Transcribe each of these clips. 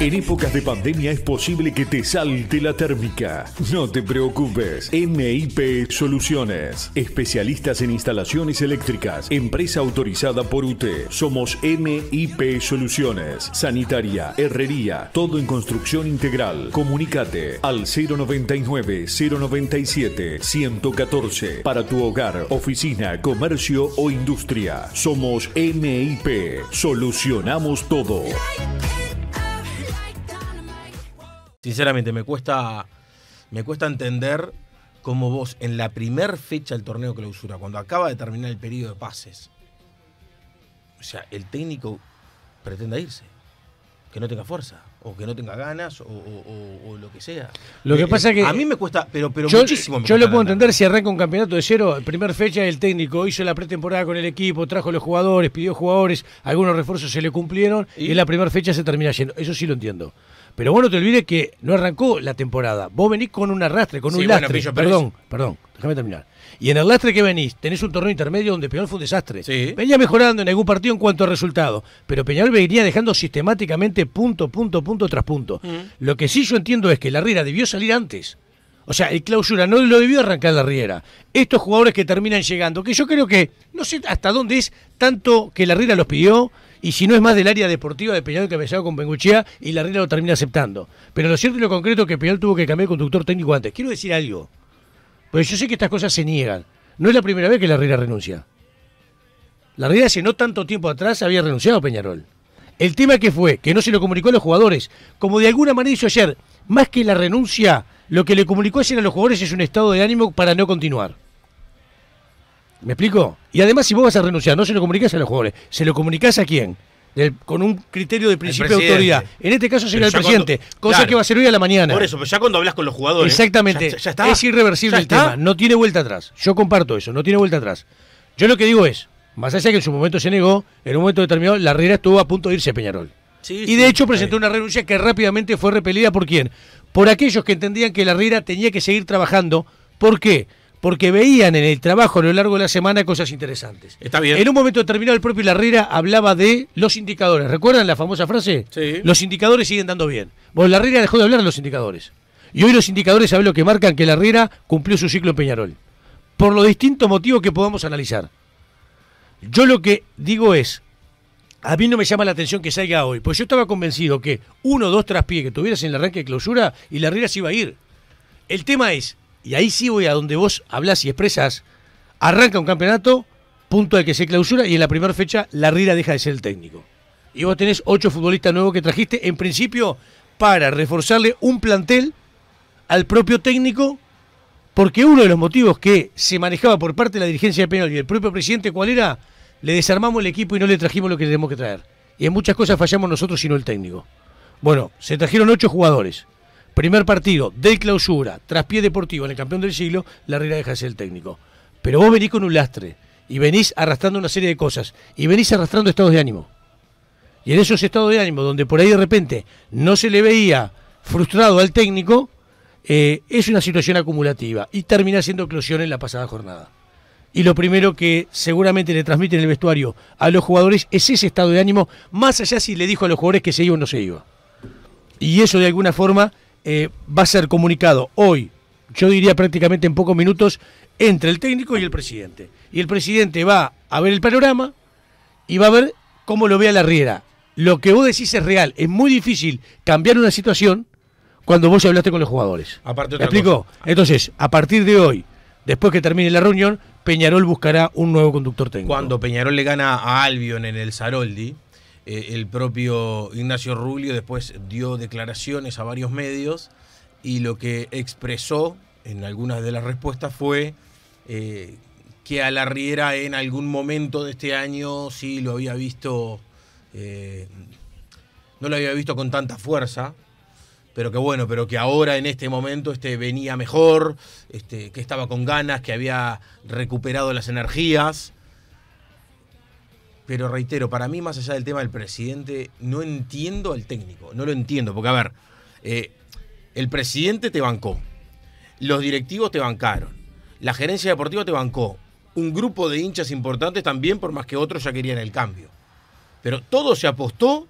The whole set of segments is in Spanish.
En épocas de pandemia es posible que te salte la térmica. No te preocupes. MIP Soluciones. Especialistas en instalaciones eléctricas. Empresa autorizada por UTE. Somos MIP Soluciones. Sanitaria, herrería, todo en construcción integral. Comunícate al 099 097 114 para tu hogar, oficina, comercio o industria. Somos MIP. Solucionamos todo. Sinceramente, me cuesta, me cuesta entender cómo vos, en la primera fecha del torneo clausura, cuando acaba de terminar el periodo de pases, o sea, el técnico pretenda irse, que no tenga fuerza o que no tenga ganas o, lo que sea. Lo que eh, pasa es que a mí me cuesta, pero, pero muchísimo. yo lo puedo entender si arranca un campeonato de cero, primer fecha el técnico hizo la pretemporada con el equipo, trajo los jugadores, pidió jugadores, algunos refuerzos se le cumplieron y, y en la primera fecha se termina yendo. Eso sí lo entiendo. Pero bueno te olvides que no arrancó la temporada. Vos venís con un arrastre, con un lastre. perdón, perdón, déjame terminar. Y en el lastre que venís, tenés un torneo intermedio donde Peñarol fue un desastre. Venía mejorando en algún partido en cuanto a resultado, pero Peñal venía dejando sistemáticamente punto, punto, punto tras punto. Mm. Lo que sí yo entiendo es que la Riera debió salir antes. O sea, el clausura no lo debió arrancar la Riera. Estos jugadores que terminan llegando, que yo creo que, no sé hasta dónde es tanto que la Riera los pidió y si no es más del área deportiva de Peñarol que empezado con Penguchea, y la Riera lo termina aceptando. Pero lo cierto y lo concreto es que Peñarol tuvo que cambiar de conductor técnico antes. Quiero decir algo, porque yo sé que estas cosas se niegan. No es la primera vez que la regla renuncia. La Riera hace no tanto tiempo atrás había renunciado Peñarol. El tema que fue, que no se lo comunicó a los jugadores, como de alguna manera hizo ayer, más que la renuncia, lo que le comunicó a los jugadores es un estado de ánimo para no continuar. ¿Me explico? Y además, si vos vas a renunciar, no se lo comunicas a los jugadores, ¿se lo comunicas a quién? con un criterio de principio de autoridad. En este caso sería el presidente, cosa que va a servir a la mañana. Por eso, pero ya cuando hablas con los jugadores. Exactamente. Ya, está, es irreversible el tema, no tiene vuelta atrás. Yo comparto eso, no tiene vuelta atrás. Yo lo que digo es, más allá de que en su momento se negó, en un momento determinado la Riera estuvo a punto de irse a Peñarol. y de hecho presentó una renuncia que rápidamente fue repelida por quién? Por aquellos que entendían que la Riera tenía que seguir trabajando. ¿Por qué? porque veían en el trabajo a lo largo de la semana cosas interesantes. Está bien. En un momento determinado el propio Larrera hablaba de los indicadores. ¿Recuerdan la famosa frase? Sí. Los indicadores siguen dando bien. Bueno, Larrera dejó de hablar de los indicadores. Y hoy los indicadores saben lo que marcan que Larriera cumplió su ciclo en Peñarol. Por los distintos motivos que podamos analizar. Yo lo que digo es, a mí no me llama la atención que salga hoy, pues yo estaba convencido que uno o dos traspiés que tuvieras en el arranque de clausura y Larriera se iba a ir. El tema es, y ahí sí voy a donde vos hablas y expresas, arranca un campeonato, punto de que se clausura y en la primera fecha la Rira deja de ser el técnico. Y vos tenés ocho futbolistas nuevos que trajiste, en principio, para reforzarle un plantel al propio técnico, porque uno de los motivos que se manejaba por parte de la dirigencia de Penal y el propio presidente, ¿cuál era? Le desarmamos el equipo y no le trajimos lo que tenemos que traer. Y en muchas cosas fallamos nosotros y no el técnico. Bueno, se trajeron ocho jugadores. Primer partido de clausura, tras pie deportivo en el campeón del siglo, la regla deja de ser el técnico. Pero vos venís con un lastre y venís arrastrando una serie de cosas y venís arrastrando estados de ánimo. Y en esos estados de ánimo, donde por ahí de repente no se le veía frustrado al técnico, eh, es una situación acumulativa y termina siendo eclosión en la pasada jornada. Y lo primero que seguramente le en el vestuario a los jugadores es ese estado de ánimo, más allá si le dijo a los jugadores que se iba o no se iba. Y eso de alguna forma eh, va a ser comunicado hoy, yo diría prácticamente en pocos minutos, entre el técnico y el presidente. Y el presidente va a ver el panorama y va a ver cómo lo ve a la Riera. Lo que vos decís es real. Es muy difícil cambiar una situación cuando vos hablaste con los jugadores. Aparte ¿Me explico? Entonces, a partir de hoy, después que termine la reunión, Peñarol buscará un nuevo conductor técnico. Cuando Peñarol le gana a Albion en el Saroldi, eh, el propio Ignacio Rubio después dio declaraciones a varios medios y lo que expresó en algunas de las respuestas fue eh, que a la Riera en algún momento de este año sí lo había visto, eh, no lo había visto con tanta fuerza, pero que bueno, pero que ahora en este momento este, venía mejor, este, que estaba con ganas, que había recuperado las energías. Pero reitero, para mí, más allá del tema del presidente, no entiendo al técnico. No lo entiendo, porque a ver, eh, el presidente te bancó, los directivos te bancaron, la gerencia deportiva te bancó, un grupo de hinchas importantes también, por más que otros ya querían el cambio. Pero todo se apostó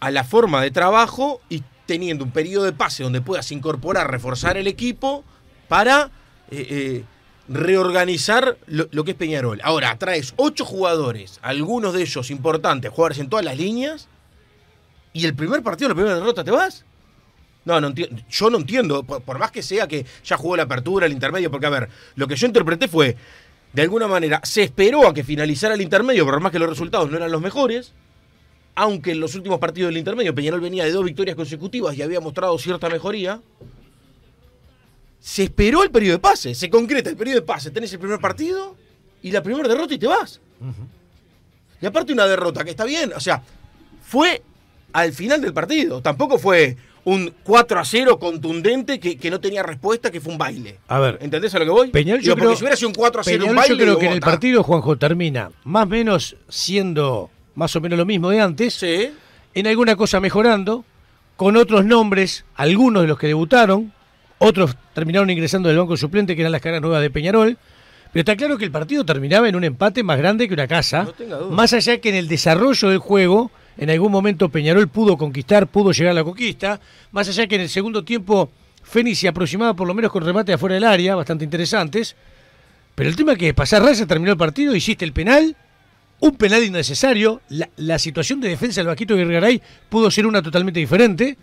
a la forma de trabajo y teniendo un periodo de pase donde puedas incorporar, reforzar el equipo para eh, eh, reorganizar lo, que es Peñarol. Ahora, traes ocho jugadores, algunos de ellos importantes, jugadores en todas las líneas, y el primer partido, la primera derrota, ¿te vas? No, no yo no entiendo, por, más que sea que ya jugó la apertura, el intermedio, porque a ver, lo que yo interpreté fue, de alguna manera, se esperó a que finalizara el intermedio, por más que los resultados no eran los mejores, aunque en los últimos partidos del intermedio Peñarol venía de dos victorias consecutivas y había mostrado cierta mejoría, se esperó el periodo de pase, se concreta el periodo de pase, tenés el primer partido y la primera derrota y te vas. Y aparte una derrota que está bien, o sea, fue al final del partido, tampoco fue un 4 a 0 contundente que, no tenía respuesta, que fue un baile. A ver, ¿entendés a lo que voy? yo, creo, si hubiera sido un 4 a 0 un baile, yo creo que en el partido Juanjo termina más o menos siendo más o menos lo mismo de antes, sí. en alguna cosa mejorando, con otros nombres, algunos de los que debutaron, otros terminaron ingresando del banco suplente, que eran las caras nuevas de Peñarol. Pero está claro que el partido terminaba en un empate más grande que una casa. más allá que en el desarrollo del juego, en algún momento Peñarol pudo conquistar, pudo llegar a la conquista. Más allá que en el segundo tiempo Fénix se aproximaba por lo menos con remate afuera del área, bastante interesantes. Pero el tema es que pasar se terminó el partido, hiciste el penal, un penal innecesario. La, situación de defensa del Vaquito Guergaray pudo ser una totalmente diferente.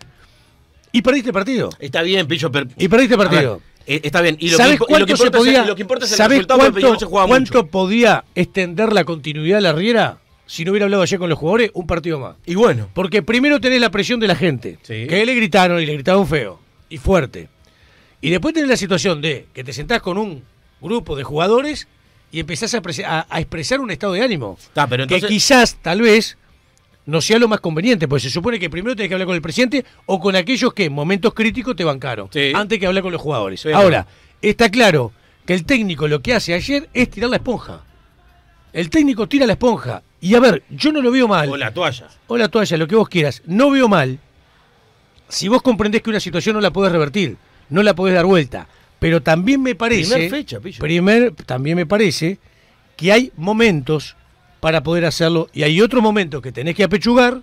Y perdiste partido. Está bien, Pillo. Y perdiste el partido. Eh, está bien. Y lo que, cuánto podía, que cuánto, cuánto podía extender la continuidad de la Riera si no hubiera hablado ayer con los jugadores? Un partido más. Y bueno. Porque primero tenés la presión de la gente. Que le gritaron y le gritaron feo y fuerte. Y después tenés la situación de que te sentás con un grupo de jugadores y empezás a, expresar un estado de ánimo. Que quizás, tal vez, no sea lo más conveniente, porque se supone que primero tenés que hablar con el presidente o con aquellos que en momentos críticos te bancaron, antes que hablar con los jugadores. Ahora, está claro que el técnico lo que hace ayer es tirar la esponja. El técnico tira la esponja. Y a ver, yo no lo veo mal. O la toalla. O la toalla, lo que vos quieras. No veo mal si vos comprendés que una situación no la podés revertir, no la podés dar vuelta. Pero también me parece. Primer fecha, pillo. Primer, también me parece que hay momentos para poder hacerlo. Y hay otro momento que tenés que apechugar,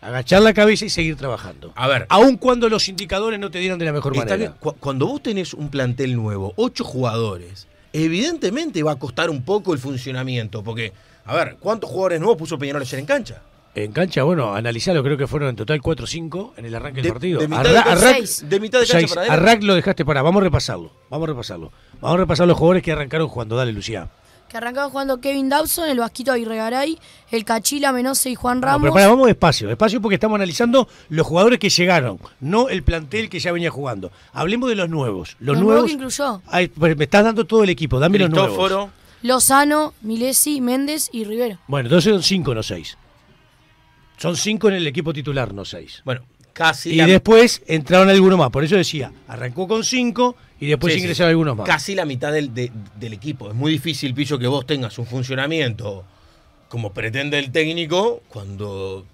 agachar la cabeza y seguir trabajando. A ver. Aun cuando los indicadores no te dieran de la mejor manera. cuando vos tenés un plantel nuevo, ocho jugadores, evidentemente va a costar un poco el funcionamiento. Porque, a ver, ¿cuántos jugadores nuevos puso Peñarol ayer en cancha? En cancha, bueno, analizalo, creo que fueron en total cuatro o cinco en el arranque del partido. De mitad, de, cancha para él. lo dejaste para, vamos a repasarlo, vamos a repasarlo. Vamos a repasar los jugadores que arrancaron cuando dale Lucía que arrancaban jugando Kevin Dawson, el Vasquito Aguirregaray, el Cachila Menose y Juan Ramos. pero para, vamos despacio, despacio porque estamos analizando los jugadores que llegaron, no el plantel que ya venía jugando. Hablemos de los nuevos. Los, nuevos, que incluyó. Pues, me estás dando todo el equipo, dame los nuevos. Lozano, Milesi, Méndez y Rivero. Bueno, entonces son cinco, no seis. Son cinco en el equipo titular, no seis. Bueno, casi. Y después entraron algunos más. Por eso decía, arrancó con cinco, y después ingresaron algunos más. Casi la mitad del, equipo. Es muy difícil, Piso, que vos tengas un funcionamiento como pretende el técnico cuando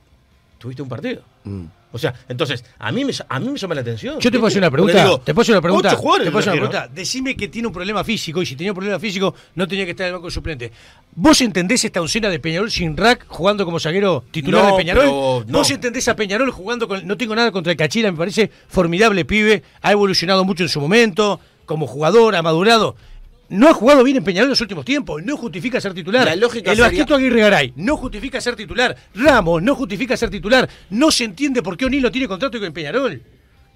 tuviste un partido. Mm. O sea, entonces, a mí me, a mí me llama la atención. Yo te puedo hacer una pregunta. te puedo una pregunta. te puedo una pregunta. Decime que tiene un problema físico y si tenía un problema físico no tenía que estar en el banco de suplente. ¿Vos entendés esta oncena de Peñarol sin rack jugando como zaguero titular de Peñarol? No, no. ¿Vos entendés a Peñarol jugando con... No tengo nada contra el Cachila, me parece formidable pibe. Ha evolucionado mucho en su momento como jugador, ha madurado no ha jugado bien en Peñarol en los últimos tiempos, no justifica ser titular. La lógica el sería... Aguirre Garay no justifica ser titular. Ramos no justifica ser titular. No se entiende por qué lo tiene contrato con Peñarol.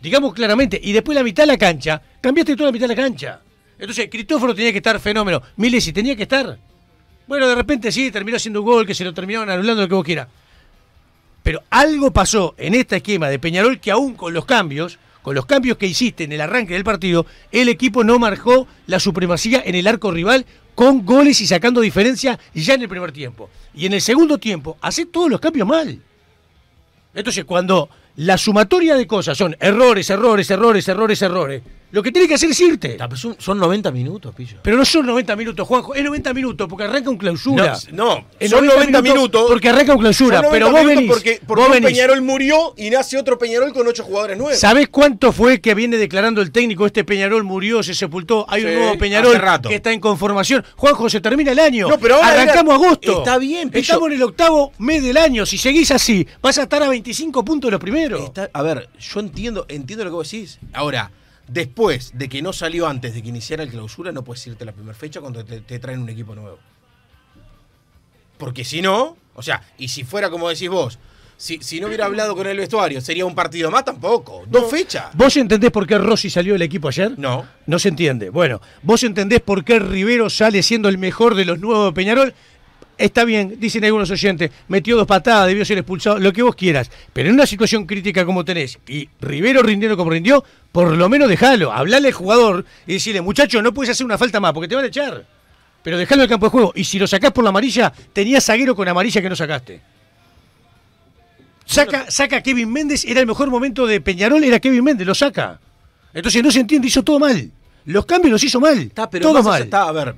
Digamos claramente. Y después la mitad de la cancha, cambiaste toda la mitad de la cancha. Entonces, Cristóforo tenía que estar fenómeno. Milesi tenía que estar. Bueno, de repente sí, terminó haciendo un gol, que se lo terminaron anulando, lo que vos quieras. Pero algo pasó en este esquema de Peñarol que aún con los cambios con los cambios que hiciste en el arranque del partido, el equipo no marcó la supremacía en el arco rival con goles y sacando diferencia ya en el primer tiempo. Y en el segundo tiempo, hace todos los cambios mal. Entonces, cuando la sumatoria de cosas son errores, errores, errores, errores, errores, lo que tiene que hacer es irte. Son 90 minutos, pillo. Pero no son 90 minutos, Juanjo. Es 90 minutos porque arranca un clausura. No, son 90, minutos, Porque arranca un clausura. pero vos venís. Porque, Peñarol murió y nace otro Peñarol con 8 jugadores nuevos. ¿Sabés cuánto fue que viene declarando el técnico? Este Peñarol murió, se sepultó. Hay un nuevo Peñarol que está en conformación. Juanjo, se termina el año. pero Arrancamos agosto. Está bien, pillo. Estamos en el octavo mes del año. Si seguís así, vas a estar a 25 puntos los primeros. a ver, yo entiendo, entiendo lo que vos decís. Ahora después de que no salió antes de que iniciara el clausura, no puedes irte la primera fecha cuando te, traen un equipo nuevo. Porque si no, o sea, y si fuera como decís vos, si, si, no hubiera hablado con el vestuario, sería un partido más tampoco. Dos fechas. ¿Vos entendés por qué Rossi salió del equipo ayer? No. No se entiende. Bueno, ¿vos entendés por qué Rivero sale siendo el mejor de los nuevos de Peñarol? Está bien, dicen algunos oyentes, metió dos patadas, debió ser expulsado, lo que vos quieras. Pero en una situación crítica como tenés, y Rivero rindiendo como rindió, por lo menos déjalo, hablale al jugador y decirle, muchacho, no puedes hacer una falta más porque te van a echar. Pero dejalo en el campo de juego. Y si lo sacás por la amarilla, tenías zaguero con amarilla que no sacaste. Saca, saca a Kevin Méndez, era el mejor momento de Peñarol, era Kevin Méndez, lo saca. Entonces no se entiende, hizo todo mal. Los cambios los hizo mal. todo mal. Está, a ver,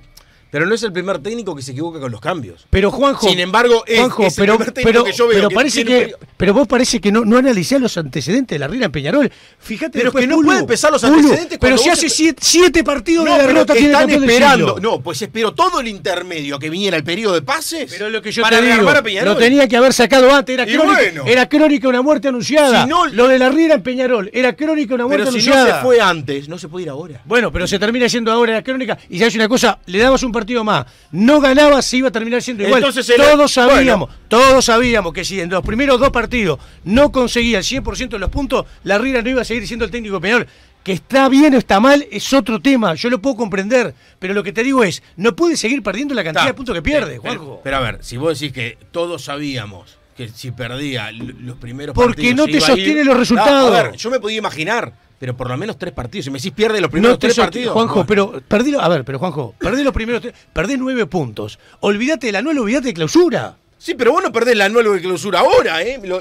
pero no es el primer técnico que se equivoca con los cambios. Pero Juanjo. Sin embargo, Juanjo, pero, que yo veo. Pero, parece que, pero vos parece que no, no los antecedentes de la Riera en Peñarol. Fíjate Pero que no pueden puede empezar los antecedentes. pero si hace siete, partidos de la que están esperando. No, pues espero todo el intermedio a que viniera el periodo de pases. Pero lo que yo te digo, a Peñarol. tenía que haber sacado antes. Era crónica, era crónica una muerte anunciada. lo de la Riera en Peñarol. Era crónica una muerte anunciada. si no se fue antes, no se puede ir ahora. Bueno, pero se termina yendo ahora la crónica. Y hace una cosa, le dabas un partido más, no ganaba, se iba a terminar siendo igual. Entonces todos sabíamos, todos sabíamos que si en los primeros dos partidos no conseguía el 100% de los puntos, la Riera no iba a seguir siendo el técnico peor. Que está bien o está mal es otro tema, yo lo puedo comprender, pero lo que te digo es, no puede seguir perdiendo la cantidad de puntos que pierde, Juanjo. Pero, a ver, si vos decís que todos sabíamos que si perdía los primeros Porque partidos. Porque no te sostiene los resultados. a ver, yo me podía imaginar pero por lo menos tres partidos. Si me decís pierde los primeros tres partidos. Juanjo, pero perdilo, a ver, pero Juanjo, perdí los primeros tres, perdés nueve puntos. Olvídate la nueva, olvídate de clausura. Sí, pero vos no perdés la nueva de clausura ahora, ¿eh? Lo,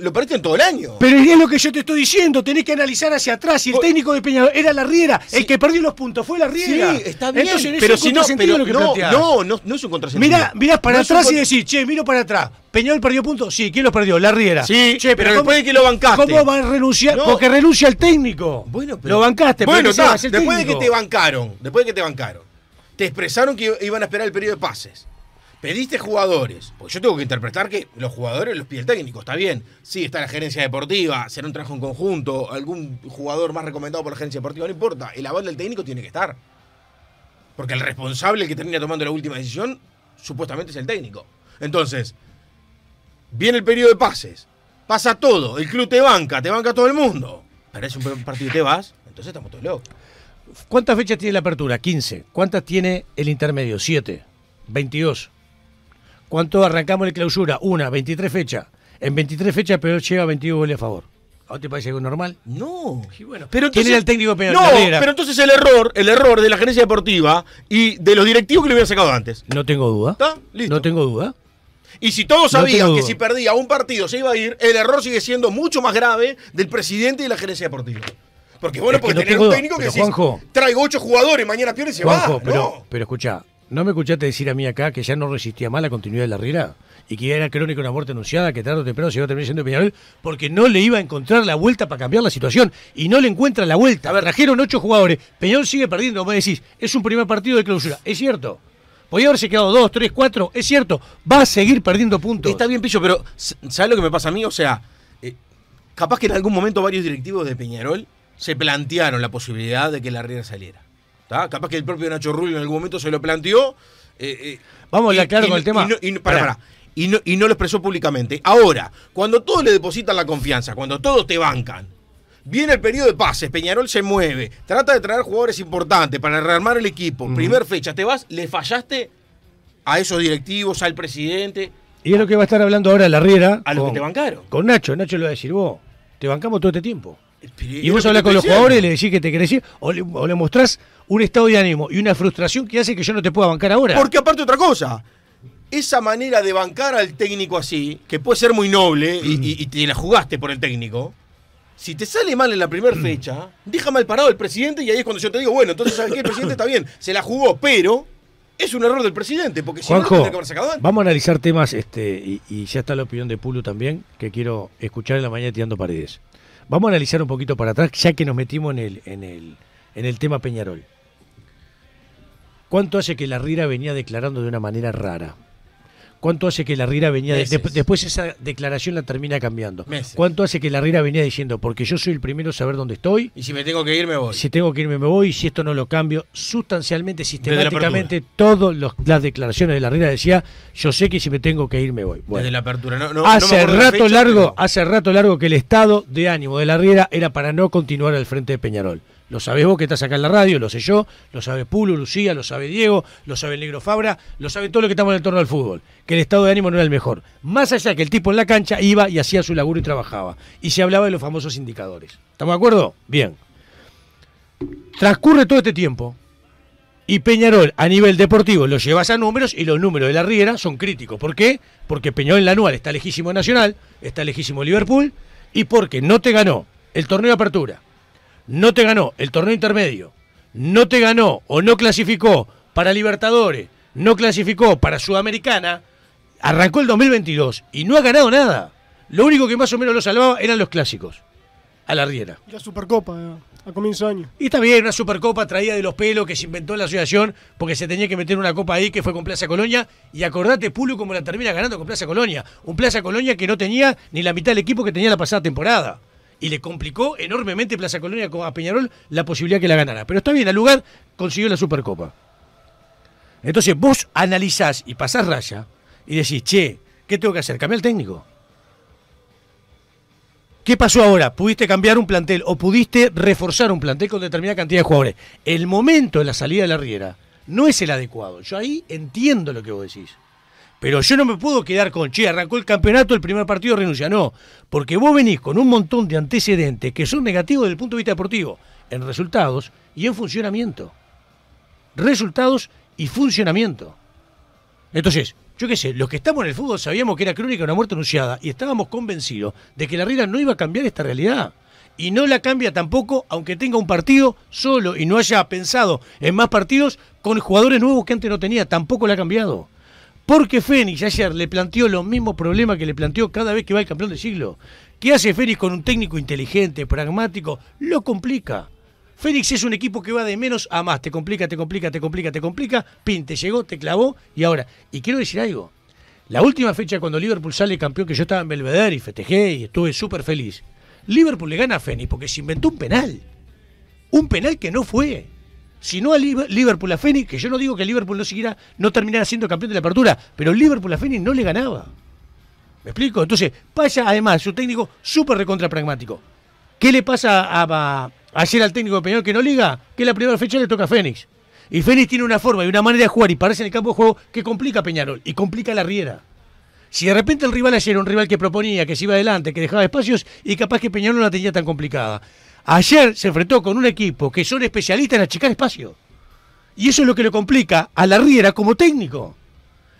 lo, perdiste en todo el año. Pero es lo que yo te estoy diciendo, tenés que analizar hacia atrás. Y el técnico de Peñal era la Riera, el que perdió los puntos fue la Riera. Sí, está bien. pero si no, lo que no, no, es un contrasentido. Mirá, mirás para atrás y decís, che, miro para atrás. Peñal perdió puntos, sí, ¿quién los perdió? La Riera. Sí, che, pero, después de que lo bancaste. ¿Cómo va a renunciar? Porque renuncia el técnico. Bueno, pero. Lo bancaste, Bueno, después de que te bancaron, después de que te bancaron, te expresaron que iban a esperar el periodo de pases Pediste jugadores, pues yo tengo que interpretar que los jugadores los pide el técnico, está bien. Sí, está la gerencia deportiva, será un trabajo en conjunto, algún jugador más recomendado por la gerencia deportiva, no importa. El aval del técnico tiene que estar. Porque el responsable que termina tomando la última decisión supuestamente es el técnico. Entonces, viene el periodo de pases, pasa todo, el club te banca, te banca todo el mundo. Parece un partido y te vas, entonces estamos todos locos. ¿Cuántas fechas tiene la apertura? 15. ¿Cuántas tiene el intermedio? 7. 22. ¿Cuánto arrancamos la clausura? Una, 23 fechas. En 23 fechas pero lleva 22 goles a favor. ¿A vos te parece algo normal? No. pero ¿Quién era el técnico No, pero entonces el error, el error de la gerencia deportiva y de los directivos que lo hubieran sacado antes. No tengo duda. ¿Está? Listo. No tengo duda. Y si todos sabían que si perdía un partido se iba a ir, el error sigue siendo mucho más grave del presidente y de la gerencia deportiva. Porque bueno, porque tener un técnico que traigo ocho jugadores, mañana pierde y se va. Pero, pero escucha, ¿No me escuchaste decir a mí acá que ya no resistía más la continuidad de la Riera? Y que era crónica una muerte anunciada, que tarde o temprano se iba a terminar siendo Peñarol, porque no le iba a encontrar la vuelta para cambiar la situación. Y no le encuentra la vuelta. A ver, trajeron ocho jugadores. Peñarol sigue perdiendo. Me decís, es un primer partido de clausura. Es cierto. Podía haberse quedado dos, tres, cuatro, es cierto, va a seguir perdiendo puntos. Está bien, Pillo, pero ¿sabes lo que me pasa a mí? O sea, eh, capaz que en algún momento varios directivos de Peñarol se plantearon la posibilidad de que la Riera saliera. Capaz que el propio Nacho Rubio en algún momento se lo planteó. Eh, eh, Vamos a aclarar con el tema. Y no, y lo expresó públicamente. Ahora, cuando todos le depositan la confianza, cuando todos te bancan, Viene el periodo de pases, Peñarol se mueve, trata de traer jugadores importantes para rearmar el equipo. Primer fecha, te vas, le fallaste a esos directivos, al presidente. Y es lo que va a estar hablando ahora la Riera. A los que te bancaron. Con Nacho, Nacho lo va a decir, vos, te bancamos todo este tiempo. y vos hablas con los jugadores, y le decís que te querés ir, o le mostrás un estado de ánimo y una frustración que hace que yo no te pueda bancar ahora. Porque aparte otra cosa, esa manera de bancar al técnico así, que puede ser muy noble y, te la jugaste por el técnico, si te sale mal en la primera mm. fecha, deja mal parado el presidente y ahí es cuando yo te digo, bueno, entonces ¿sabes el presidente está bien, se la jugó, pero es un error del presidente, porque si Juanjo, no, que haber Vamos a analizar temas, este, y, ya está la opinión de Pulu también, que quiero escuchar en la mañana tirando paredes. Vamos a analizar un poquito para atrás, ya que nos metimos en el, en el, en el tema Peñarol. ¿Cuánto hace que la Riera venía declarando de una manera rara? ¿Cuánto hace que la Riera venía después esa declaración la termina cambiando? ¿Cuánto hace que la Riera venía diciendo porque yo soy el primero a saber dónde estoy? Y si me tengo que ir me voy. Si tengo que irme me voy y si esto no lo cambio sustancialmente sistemáticamente todas las declaraciones de la Riera decía yo sé que si me tengo que ir me voy. Desde la apertura no, no hace rato largo hace rato largo que el estado de ánimo de la Riera era para no continuar al frente de Peñarol. Lo sabés vos que estás acá en la radio, lo sé yo, lo sabe Pulo, Lucía, lo sabe Diego, lo sabe el negro Fabra, lo sabe todo lo que estamos en el torno al fútbol, que el estado de ánimo no era el mejor. Más allá que el tipo en la cancha iba y hacía su laburo y trabajaba. Y se hablaba de los famosos indicadores. ¿Estamos de acuerdo? Bien. Transcurre todo este tiempo. Y Peñarol, a nivel deportivo, lo llevas a números y los números de la Riera son críticos. ¿Por qué? Porque Peñarol en la anual está lejísimo Nacional, está lejísimo Liverpool y porque no te ganó el torneo de apertura, no te ganó el torneo intermedio, no te ganó o no clasificó para Libertadores, no clasificó para Sudamericana, arrancó el 2022 y no ha ganado nada. Lo único que más o menos lo salvaba eran los clásicos, a la riera. La Supercopa, eh, a comienzo de año. Y también una Supercopa traída de los pelos que se inventó en la asociación porque se tenía que meter una copa ahí que fue con Plaza Colonia. Y acordate, Pulo, cómo la termina ganando con Plaza Colonia. Un Plaza Colonia que no tenía ni la mitad del equipo que tenía la pasada temporada y le complicó enormemente Plaza Colonia a Peñarol la posibilidad que la ganara. Pero está bien, al lugar consiguió la Supercopa. Entonces vos analizás y pasás raya y decís, che, ¿qué tengo que hacer? Cambiar el técnico. ¿Qué pasó ahora? Pudiste cambiar un plantel o pudiste reforzar un plantel con determinada cantidad de jugadores. El momento de la salida de la Riera no es el adecuado. Yo ahí entiendo lo que vos decís. Pero yo no me puedo quedar con, che, arrancó el campeonato, el primer partido renuncia. No, porque vos venís con un montón de antecedentes que son negativos desde el punto de vista deportivo, en resultados y en funcionamiento. Resultados y funcionamiento. Entonces, yo qué sé, los que estamos en el fútbol sabíamos que era crónica una muerte anunciada y estábamos convencidos de que la regla no iba a cambiar esta realidad. Y no la cambia tampoco, aunque tenga un partido solo y no haya pensado en más partidos con jugadores nuevos que antes no tenía, tampoco la ha cambiado. Porque Fénix ayer le planteó los mismos problemas que le planteó cada vez que va el campeón del siglo. ¿Qué hace Fénix con un técnico inteligente, pragmático? Lo complica. Fénix es un equipo que va de menos a más. Te complica, te complica, te complica, te complica. Pin, te llegó, te clavó y ahora. Y quiero decir algo. La última fecha cuando Liverpool sale campeón, que yo estaba en Belvedere y festejé y estuve súper feliz. Liverpool le gana a Fénix porque se inventó un penal. Un penal que no fue si no a Liverpool a Fénix, que yo no digo que Liverpool no siguiera, no terminara siendo campeón de la apertura, pero Liverpool a Fénix no le ganaba. ¿Me explico? Entonces, pasa además, su técnico súper recontra pragmático. ¿Qué le pasa a, a, ayer al técnico de Peñarol que no liga? Que la primera fecha le toca a Fénix. Y Fénix tiene una forma y una manera de jugar y parece en el campo de juego que complica a Peñarol y complica la Riera. Si de repente el rival ayer era un rival que proponía, que se iba adelante, que dejaba espacios y capaz que Peñarol no la tenía tan complicada. Ayer se enfrentó con un equipo que son especialistas en achicar espacio. Y eso es lo que le complica a la Riera como técnico.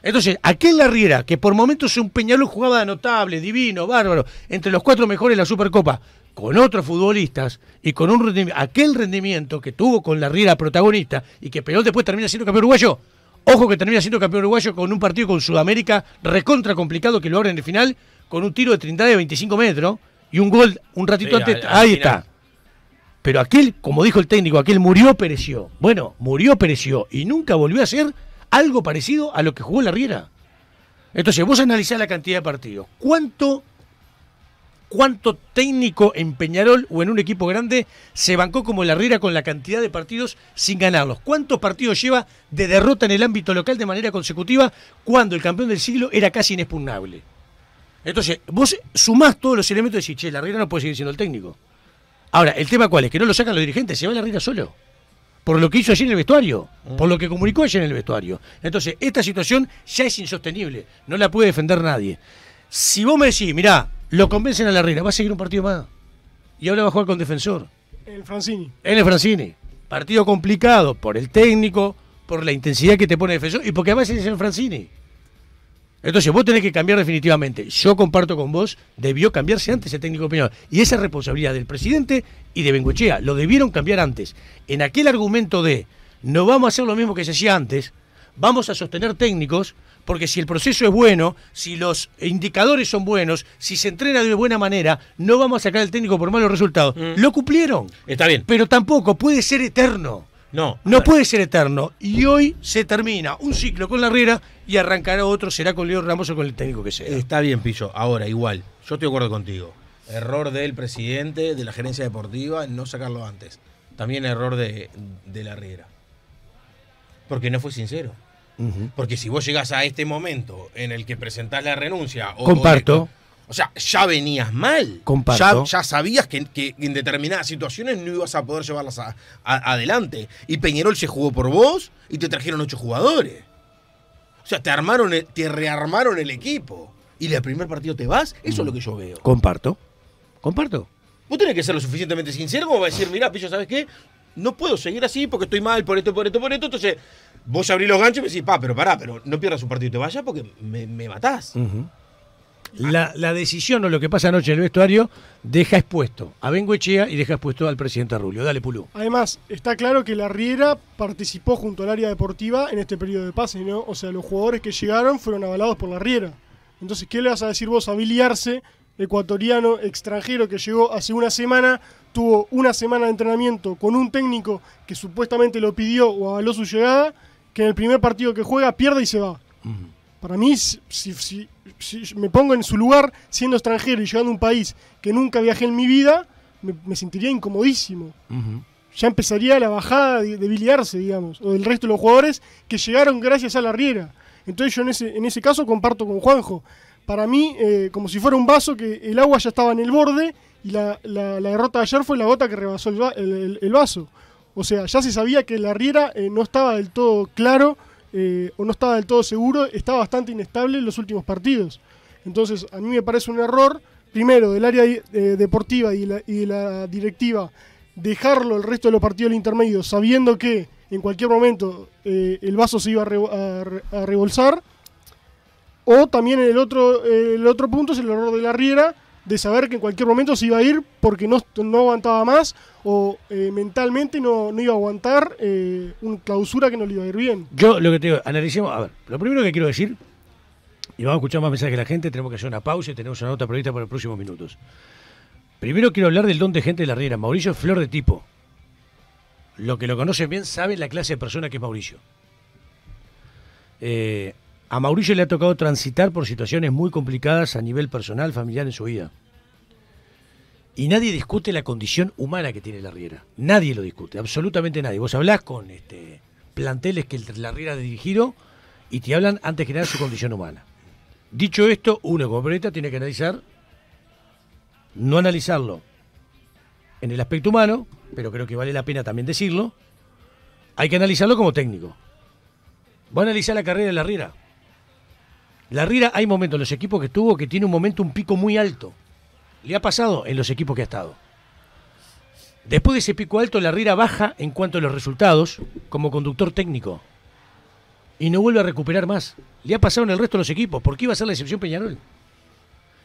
Entonces, aquel La Riera, que por momentos un Peñalú jugaba notable, divino, bárbaro, entre los cuatro mejores de la Supercopa, con otros futbolistas y con un aquel rendimiento que tuvo con La Riera protagonista y que peor después termina siendo campeón uruguayo, Ojo que termina siendo campeón uruguayo con un partido con Sudamérica recontra complicado que lo abre en el final con un tiro de 30 de 25 metros y un gol un ratito antes. ahí está. Pero aquel, como dijo el técnico, aquel murió, pereció. Bueno, murió, pereció. Y nunca volvió a ser algo parecido a lo que jugó la Riera. Entonces, vos analizás la cantidad de partidos. ¿Cuánto, ¿Cuánto técnico en Peñarol o en un equipo grande se bancó como la Riera con la cantidad de partidos sin ganarlos? ¿Cuántos partidos lleva de derrota en el ámbito local de manera consecutiva cuando el campeón del siglo era casi inexpugnable? Entonces, vos sumás todos los elementos y decís, che, la Riera no puede seguir siendo el técnico. Ahora, el tema cuál es, que no lo sacan los dirigentes, se va a la reina solo. Por lo que hizo allí en el vestuario, por lo que comunicó allí en el vestuario. Entonces, esta situación ya es insostenible, no la puede defender nadie. Si vos me decís, mirá, lo convencen a la reina, va a seguir un partido más. Y ahora va a jugar con defensor. El Francini. En el Francini. Partido complicado por el técnico, por la intensidad que te pone el defensor y porque además es el Francini. Entonces vos tenés que cambiar definitivamente. Yo comparto con vos, debió cambiarse antes el técnico Peñarol. Y esa responsabilidad del presidente y de Bengochea. Lo debieron cambiar antes. En aquel argumento de no vamos a hacer lo mismo que se hacía antes, vamos a sostener técnicos, porque si el proceso es bueno, si los indicadores son buenos, si se entrena de buena manera, no vamos a sacar al técnico por malos resultados. Mm. Lo cumplieron. Está bien. Pero tampoco puede ser eterno. No. No puede ser eterno. Y hoy se termina un ciclo con la Riera y arrancará otro, será con Leo Ramos o con el técnico que sea. Está bien, Pillo. Ahora, igual, yo estoy de acuerdo contigo. Error del presidente, de la gerencia deportiva, no sacarlo antes. También error de, la Riera. Porque no fue sincero. Porque si vos llegás a este momento en el que presentás la renuncia. O, Comparto. O sea, ya venías mal. Comparto. Ya, sabías que, en determinadas situaciones no ibas a poder llevarlas adelante. Y Peñarol se jugó por vos y te trajeron ocho jugadores. O sea, te armaron, te rearmaron el equipo. Y el primer partido te vas. Eso es lo que yo veo. Comparto. Comparto. Vos tenés que ser lo suficientemente sincero como a decir, mirá, Pillo, ¿sabes qué? No puedo seguir así porque estoy mal por esto, por esto, por esto. Entonces, vos abrís los ganchos y me decís, pa, pero pará, pero no pierdas un partido y te vayas porque me, matás. La, decisión o lo que pasa anoche en el vestuario deja expuesto a Benguechea y deja expuesto al presidente Rulio. Dale, Pulú. Además, está claro que la Riera participó junto al área deportiva en este periodo de pase, ¿no? O sea, los jugadores que llegaron fueron avalados por la Riera. Entonces, ¿qué le vas a decir vos a Biliarse, ecuatoriano extranjero que llegó hace una semana, tuvo una semana de entrenamiento con un técnico que supuestamente lo pidió o avaló su llegada, que en el primer partido que juega pierde y se va? Para mí, si, me pongo en su lugar, siendo extranjero y llegando a un país que nunca viajé en mi vida, me, sentiría incomodísimo. Ya empezaría la bajada de biliarse, digamos, o del resto de los jugadores que llegaron gracias a la riera. Entonces yo en ese, en ese caso comparto con Juanjo. Para mí, eh, como si fuera un vaso que el agua ya estaba en el borde y la, derrota de ayer fue la gota que rebasó el, vaso. O sea, ya se sabía que la riera eh, no estaba del todo claro eh, o no estaba del todo seguro, está bastante inestable en los últimos partidos. Entonces, a mí me parece un error, primero, del área eh, deportiva y, la, de la directiva, dejarlo el resto de los partidos del intermedio, sabiendo que en cualquier momento eh, el vaso se iba a, rebolsar. O también el otro, el otro punto es el error de la Riera, de saber que en cualquier momento se iba a ir porque no, no aguantaba más o eh, mentalmente no, iba a aguantar eh, una clausura que no le iba a ir bien. Yo lo que te digo, analicemos, a ver, lo primero que quiero decir, y vamos a escuchar más mensajes de la gente, tenemos que hacer una pausa y tenemos una nota prevista para los próximos minutos. Primero quiero hablar del don de gente de la Riera. Mauricio es flor de tipo. Lo que lo conocen bien saben la clase de persona que es Mauricio. Eh, a Mauricio le ha tocado transitar por situaciones muy complicadas a nivel personal, familiar en su vida. Y nadie discute la condición humana que tiene la Riera. Nadie lo discute, absolutamente nadie. Vos hablás con este, planteles que la Riera ha dirigido y te hablan antes que nada de su condición humana. Dicho esto, uno como Breta tiene que analizar, no analizarlo en el aspecto humano, pero creo que vale la pena también decirlo, hay que analizarlo como técnico. Va a analizar la carrera de la Riera la Rira hay momentos en los equipos que tuvo que tiene un momento, un pico muy alto. Le ha pasado en los equipos que ha estado. Después de ese pico alto, la riera baja en cuanto a los resultados como conductor técnico. Y no vuelve a recuperar más. Le ha pasado en el resto de los equipos. ¿Por qué iba a ser la excepción Peñarol?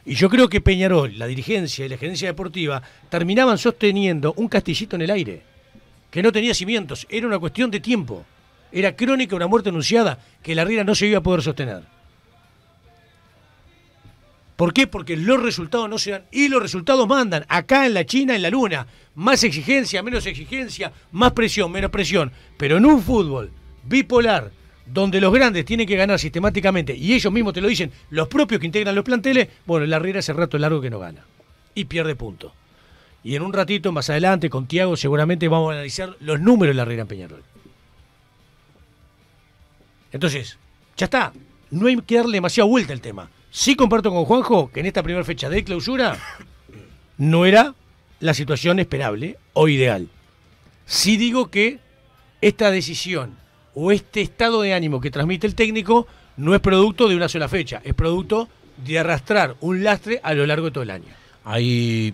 Y yo creo que Peñarol, la dirigencia y la gerencia deportiva terminaban sosteniendo un castillito en el aire, que no tenía cimientos, era una cuestión de tiempo. Era crónica una muerte anunciada que la Riera no se iba a poder sostener. ¿Por qué? Porque los resultados no se dan y los resultados mandan. Acá en la China, en la Luna, más exigencia, menos exigencia, más presión, menos presión. Pero en un fútbol bipolar, donde los grandes tienen que ganar sistemáticamente y ellos mismos te lo dicen, los propios que integran los planteles, bueno, la Riera hace rato largo que no gana y pierde punto. Y en un ratito, más adelante, con Tiago, seguramente vamos a analizar los números de la Riera en Peñarol. Entonces, ya está. No hay que darle demasiada vuelta al tema. Sí comparto con Juanjo que en esta primera fecha de clausura no era la situación esperable o ideal. Sí digo que esta decisión o este estado de ánimo que transmite el técnico no es producto de una sola fecha, es producto de arrastrar un lastre a lo largo de todo el año. Hay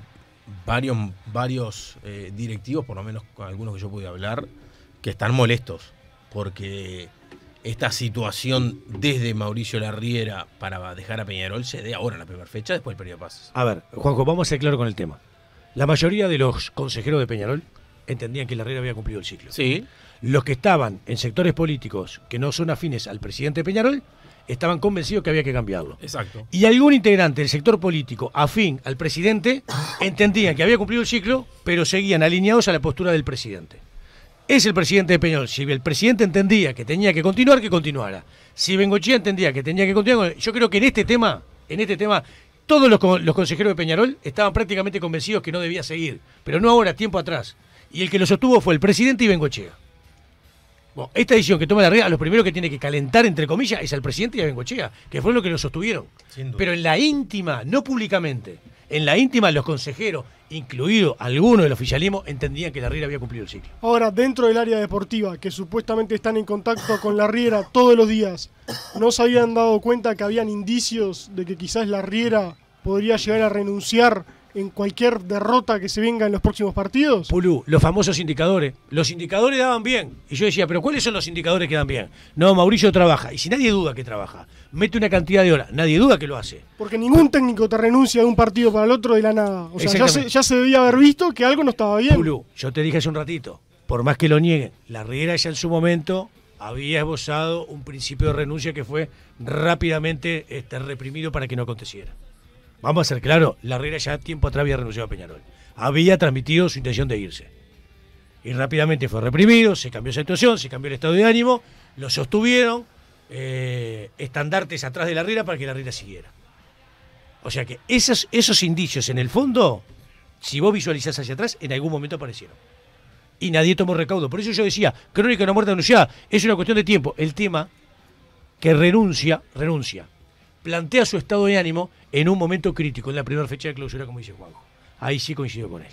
varios, varios eh, directivos, por lo menos con algunos que yo pude hablar, que están molestos porque esta situación desde Mauricio Larriera para dejar a Peñarol se dé ahora en la primera fecha, después el periodo de A ver, Juanjo, vamos a ser claros con el tema. La mayoría de los consejeros de Peñarol entendían que Larriera había cumplido el ciclo. Sí. Los que estaban en sectores políticos que no son afines al presidente Peñarol estaban convencidos que había que cambiarlo. Exacto. Y algún integrante del sector político afín al presidente entendían que había cumplido el ciclo, pero seguían alineados a la postura del presidente es el presidente de Peñol. Si el presidente entendía que tenía que continuar, que continuara. Si Bengochea entendía que tenía que continuar, yo creo que en este tema, en este tema, todos los, consejeros de Peñarol estaban prácticamente convencidos que no debía seguir, pero no ahora, tiempo atrás. Y el que lo sostuvo fue el presidente y Bengochea. esta decisión que toma la regla, los primeros que tiene que calentar, entre comillas, es al presidente y a Bengochea, que fue los que lo sostuvieron. Pero en la íntima, no públicamente en la íntima los consejeros, incluido algunos del oficialismo, entendían que la Riera había cumplido el ciclo. Ahora, dentro del área deportiva, que supuestamente están en contacto con la Riera todos los días, ¿no se habían dado cuenta que habían indicios de que quizás la Riera podría llegar a renunciar en cualquier derrota que se venga en los próximos partidos? Pulú, los famosos indicadores. Los indicadores daban bien. Y yo decía, ¿pero cuáles son los indicadores que dan bien? No, Mauricio trabaja. Y si nadie duda que trabaja, mete una cantidad de horas, nadie duda que lo hace. Porque ningún técnico te renuncia de un partido para el otro de la nada. O sea, ya se, debía haber visto que algo no estaba bien. Pulú, yo te dije hace un ratito, por más que lo nieguen, la Riera ya en su momento había esbozado un principio de renuncia que fue rápidamente este, reprimido para que no aconteciera. Vamos a ser claros, la riera ya tiempo atrás había renunciado a Peñarol. Había transmitido su intención de irse. Y rápidamente fue reprimido, se cambió esa situación, se cambió el estado de ánimo, lo sostuvieron, eh, estandartes atrás de la riera para que la riera siguiera. O sea que esos, esos indicios en el fondo, si vos visualizás hacia atrás, en algún momento aparecieron. Y nadie tomó recaudo. Por eso yo decía, crónica de una muerte anunciada, es una cuestión de tiempo. El tema que renuncia, renuncia plantea su estado de ánimo en un momento crítico, en la primera fecha de clausura, como dice Juanjo. Ahí sí coincido con él.